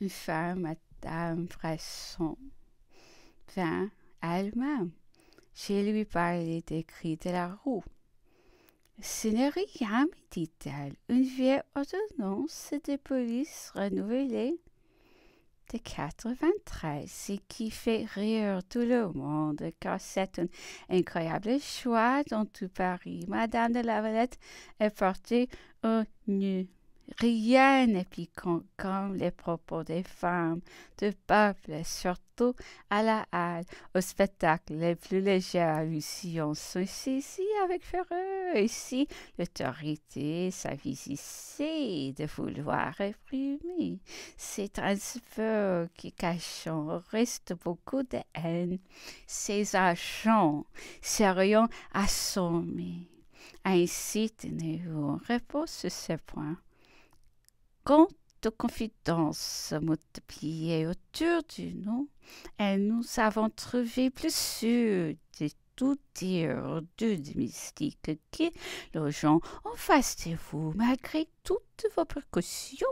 Une femme Madame Bresson vint elle-même Je lui parlé des cris de la roue. Ce n'est rien, dit-elle, une vieille ordonnance de police renouvelée de 93, ce qui fait rire tout le monde, car c'est un incroyable choix dans tout Paris. Madame de Lavalette est portée au nu. Rien n'est piquant comme les propos des femmes, du peuple, surtout à la halle, au spectacle. Les plus légères on sont saisies avec fureur. Ici, l'autorité s'avise ici de vouloir réprimer ces transferts qui cachent reste beaucoup de haine. Ces agents serions assommés. Ainsi, tenez-vous en sur ce point. Quand de confidences multipliées autour de nous et nous avons trouvé plus sûrs de de mystique qui, gens en face de vous, malgré toutes vos précautions,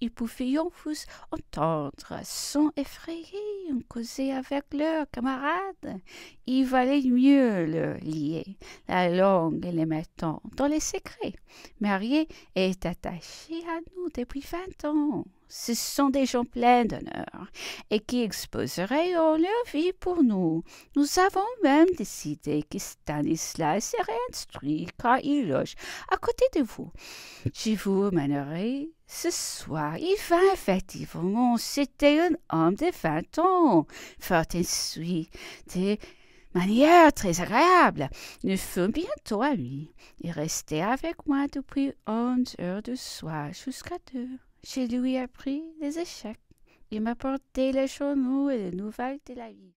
ils pouvaient vous entendre sans effrayer en causer avec leurs camarades. Il valait mieux leur lier la langue et les mettre dans les secrets. Marié est attachée à nous depuis vingt ans ce sont des gens pleins d'honneur et qui exposeraient leur vie pour nous. Nous avons même décidé que Stanislas serait instruit car il loge à côté de vous. Je vous mènerai ce soir. Il va effectivement, c'était un homme de vingt ans, fort instruit, de manière très agréable. Nous fûmes bientôt à lui. Il restait avec moi depuis onze heures du soir jusqu'à deux. Je lui appris les échecs et m'apportai les le et les nouvelles de la vie.